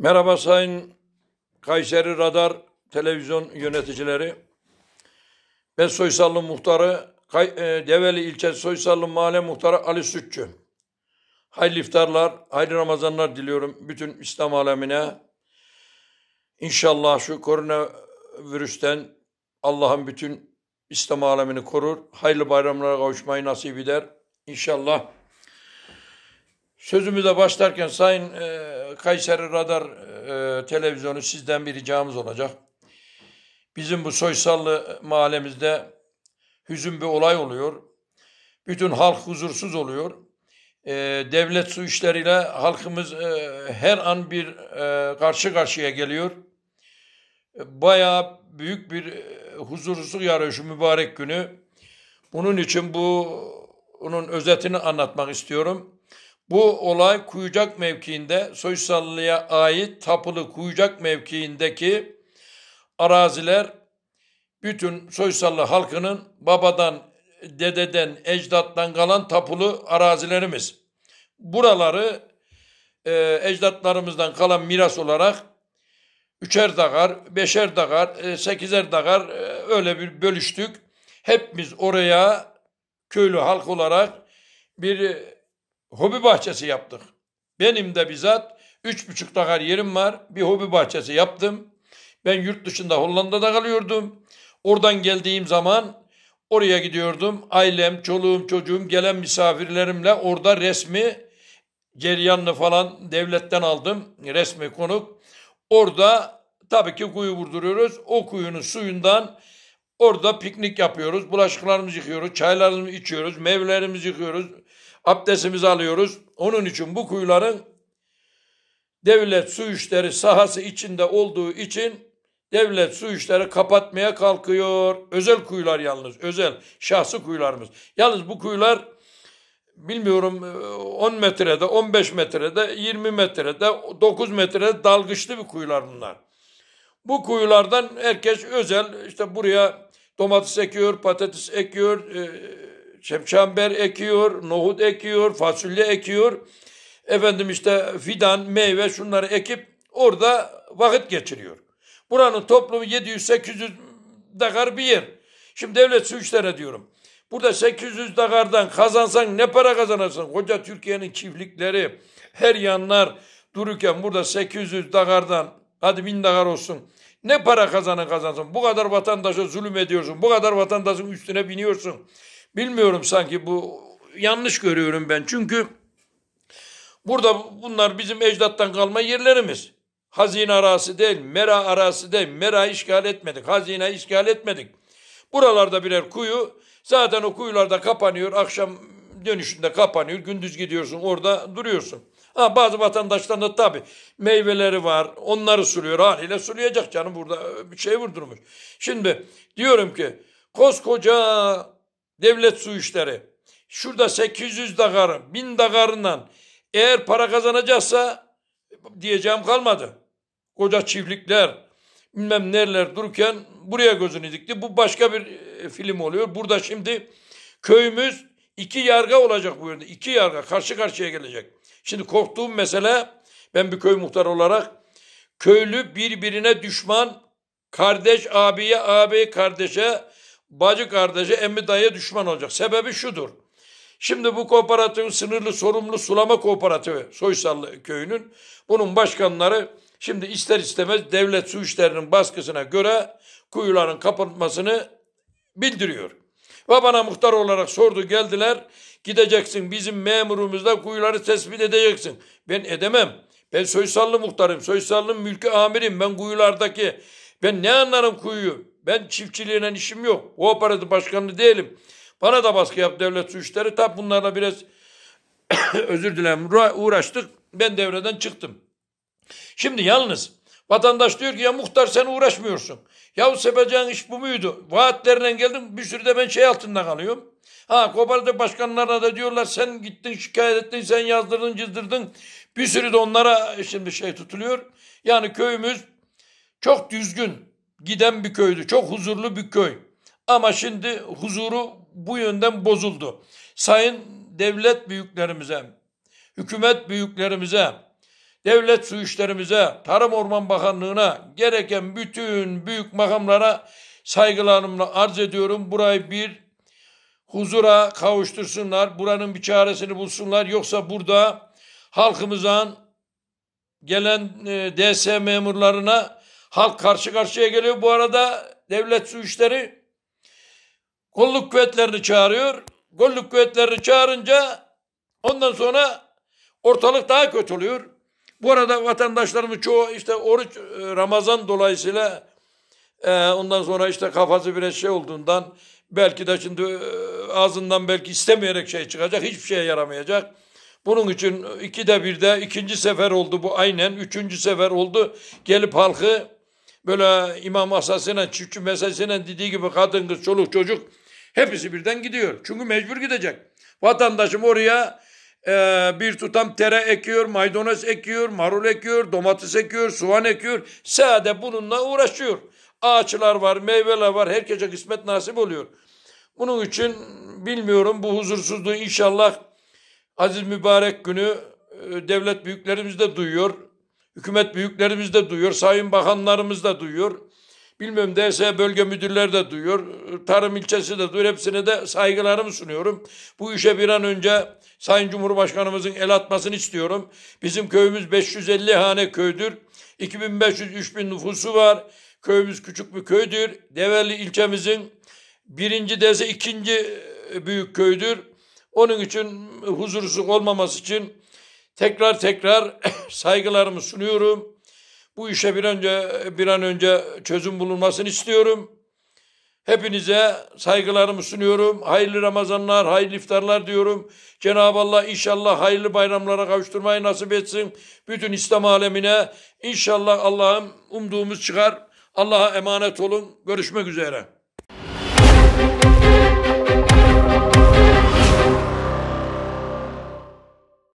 Merhaba Sayın Kayseri Radar Televizyon yöneticileri. Ben Soysallı Muhtarı, e, Develi ilçe Soysallı Mahalle Muhtarı Ali Sütçü. Hayırlı iftarlar, hayırlı Ramazanlar diliyorum bütün İslam alemine. İnşallah şu koronavirüsten Allah'ın bütün İslam alemini korur. Hayırlı bayramlara kavuşmayı nasip eder. İnşallah. Sözümüze başlarken Sayın e, Kayseri Radar e, Televizyonu sizden bir ricamız olacak. Bizim bu Soysallı mahallemizde hüzün bir olay oluyor. Bütün halk huzursuz oluyor. E, devlet su işleriyle halkımız e, her an bir e, karşı karşıya geliyor. E, bayağı büyük bir e, huzursuzluk yarıyor şu mübarek günü. Bunun için bu onun özetini anlatmak istiyorum. Bu olay Kuyucak mevkiinde Soysallı'ya ait tapılı Kuyucak mevkiindeki araziler bütün Soysallı halkının babadan, dededen, ecdattan kalan tapulu arazilerimiz. Buraları e, ecdatlarımızdan kalan miras olarak üçer dakar, beşer dakar, e, sekizer dakar e, öyle bir bölüştük. Hepimiz oraya köylü halk olarak bir hobi bahçesi yaptık. Benim de bizzat üç buçuk dakar yerim var. Bir hobi bahçesi yaptım. Ben yurt dışında Hollanda'da kalıyordum. Oradan geldiğim zaman oraya gidiyordum. Ailem, çoluğum, çocuğum, gelen misafirlerimle orada resmi ceryanlı falan devletten aldım. Resmi konuk. Orada tabii ki kuyu vurduruyoruz. O kuyunun suyundan Orada piknik yapıyoruz, bulaşıklarımızı yıkıyoruz, çaylarımızı içiyoruz, meyvelerimizi yıkıyoruz, abdestimizi alıyoruz. Onun için bu kuyuların devlet su işleri sahası içinde olduğu için devlet su işleri kapatmaya kalkıyor. Özel kuyular yalnız, özel şahsı kuyularımız. Yalnız bu kuyular bilmiyorum 10 e, metrede, 15 metrede, 20 metrede, 9 metrede dalgıçlı bir kuyular bunlar. Bu kuyulardan herkes özel işte buraya domates ekiyor, patates ekiyor, e çemçember ekiyor, nohut ekiyor, fasulye ekiyor. Efendim işte fidan, meyve şunları ekip orada vakit geçiriyor. Buranın toplumu 700-800 dakar bir yer. Şimdi devlet suçlara diyorum. Burada 800 dakardan kazansan ne para kazanırsın? Koca Türkiye'nin çiftlikleri, her yanlar dururken burada 800 dakardan hadi 1000 dakar olsun. Ne para kazanın kazansın. Bu kadar vatandaşa zulüm ediyorsun. Bu kadar vatandaşın üstüne biniyorsun. Bilmiyorum sanki bu yanlış görüyorum ben. Çünkü burada bunlar bizim ecdattan kalma yerlerimiz. Hazine arası değil, mera arası değil. Mera işgal etmedik, hazine işgal etmedik. Buralarda birer kuyu. Zaten o kuyularda kapanıyor. Akşam dönüşünde kapanıyor. Gündüz gidiyorsun orada duruyorsun. Ha, bazı vatandaşların da tabii meyveleri var. Onları sürüyor, Haliyle sulayacak canım burada bir şey vurdurmuş. Şimdi diyorum ki koskoca devlet su işleri. Şurada 800 dakarı, 1000 dakarından eğer para kazanacaksa diyeceğim kalmadı. Koca çiftlikler, bilmem neler dururken buraya gözünü dikti. Bu başka bir e, film oluyor. Burada şimdi köyümüz iki yarga olacak bu yönde. İki yarga karşı karşıya gelecek. Şimdi korktuğum mesele ben bir köy muhtarı olarak köylü birbirine düşman, kardeş abiye, abi kardeşe, bacı kardeşi, emmi dayıya düşman olacak. Sebebi şudur. Şimdi bu kooperatifin sınırlı sorumlu sulama kooperatifi Soysallı köyünün bunun başkanları şimdi ister istemez devlet su işlerinin baskısına göre kuyuların kapatmasını bildiriyor. Ve bana muhtar olarak sordu geldiler gideceksin bizim memurumuzla kuyuları tespit edeceksin. Ben edemem. Ben Soysallı muhtarım, Soysallı mülkü amirim. Ben kuyulardaki ben ne anlarım kuyuyu? Ben çiftçiliğine işim yok. O Kooperatif başkanı değilim. Bana da baskı yap devlet su işleri. Tabi bunlarla biraz özür dilerim uğraştık. Ben devreden çıktım. Şimdi yalnız vatandaş diyor ki ya muhtar sen uğraşmıyorsun. Yahu sepeceğin iş bu muydu? Vaatlerinden geldim bir sürü de ben şey altında kalıyorum. Ha kooperatif başkanlarına da diyorlar sen gittin şikayet ettin sen yazdırdın cızdırdın. Bir sürü de onlara e, şimdi şey tutuluyor. Yani köyümüz çok düzgün giden bir köydü. Çok huzurlu bir köy. Ama şimdi huzuru bu yönden bozuldu. Sayın devlet büyüklerimize, hükümet büyüklerimize, devlet su işlerimize, Tarım Orman Bakanlığı'na gereken bütün büyük makamlara saygılarımla arz ediyorum. Burayı bir huzura kavuştursunlar, buranın bir çaresini bulsunlar. Yoksa burada halkımızdan gelen e, DS memurlarına Halk karşı karşıya geliyor. Bu arada devlet su işleri kolluk kuvvetlerini çağırıyor. Kolluk kuvvetlerini çağırınca ondan sonra ortalık daha kötü oluyor. Bu arada vatandaşlarımız çoğu işte oruç e, Ramazan dolayısıyla e, ondan sonra işte kafası bir şey olduğundan belki de şimdi e, ağzından belki istemeyerek şey çıkacak. Hiçbir şeye yaramayacak. Bunun için ikide de ikinci sefer oldu bu aynen. Üçüncü sefer oldu. Gelip halkı böyle imam asasıyla, çiftçi mesajıyla dediği gibi kadın kız, çoluk çocuk hepsi birden gidiyor. Çünkü mecbur gidecek. Vatandaşım oraya e, bir tutam tere ekiyor, maydanoz ekiyor, marul ekiyor, domates ekiyor, soğan ekiyor. Sade bununla uğraşıyor. Ağaçlar var, meyveler var. Herkese kısmet nasip oluyor. Bunun için bilmiyorum bu huzursuzluğu inşallah aziz mübarek günü e, devlet büyüklerimiz de duyuyor. Hükümet büyüklerimiz de duyuyor, sayın bakanlarımız da duyuyor. Bilmem DS bölge müdürleri de duyuyor, tarım ilçesi de duyuyor. Hepsine de saygılarımı sunuyorum. Bu işe bir an önce Sayın Cumhurbaşkanımızın el atmasını istiyorum. Bizim köyümüz 550 hane köydür. 2500-3000 nüfusu var. Köyümüz küçük bir köydür. Develi ilçemizin birinci dese ikinci e, büyük köydür. Onun için huzursuz olmaması için Tekrar tekrar saygılarımı sunuyorum. Bu işe bir önce bir an önce çözüm bulunmasını istiyorum. Hepinize saygılarımı sunuyorum. Hayırlı Ramazanlar, hayırlı iftarlar diyorum. Cenab-ı Allah inşallah hayırlı bayramlara kavuşturmayı nasip etsin. Bütün İslam alemine inşallah Allah'ım umduğumuz çıkar. Allah'a emanet olun. Görüşmek üzere.